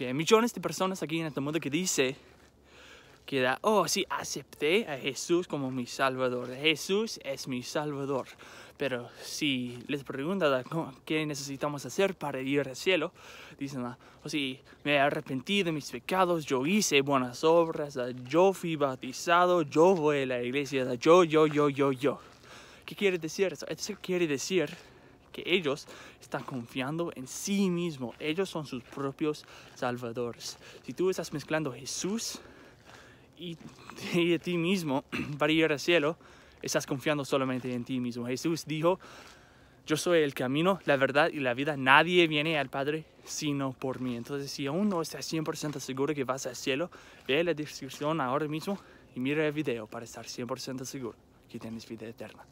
hay millones de personas aquí en este mundo que dice que da, oh, sí, acepté a Jesús como mi Salvador. Jesús es mi Salvador. Pero si les preguntan ah, qué necesitamos hacer para ir al cielo, dicen, ah, oh, sí, me arrepentí de mis pecados, yo hice buenas obras, ah, yo fui bautizado, yo voy a la iglesia, yo, yo, yo, yo, yo. ¿Qué quiere decir eso? Eso quiere decir que ellos están confiando en sí mismos. Ellos son sus propios salvadores. Si tú estás mezclando Jesús y, y a ti mismo para ir al cielo, estás confiando solamente en ti mismo. Jesús dijo, yo soy el camino, la verdad y la vida. Nadie viene al Padre sino por mí. Entonces, si aún no estás 100% seguro que vas al cielo, ve la descripción ahora mismo y mira el video para estar 100% seguro que tienes vida eterna.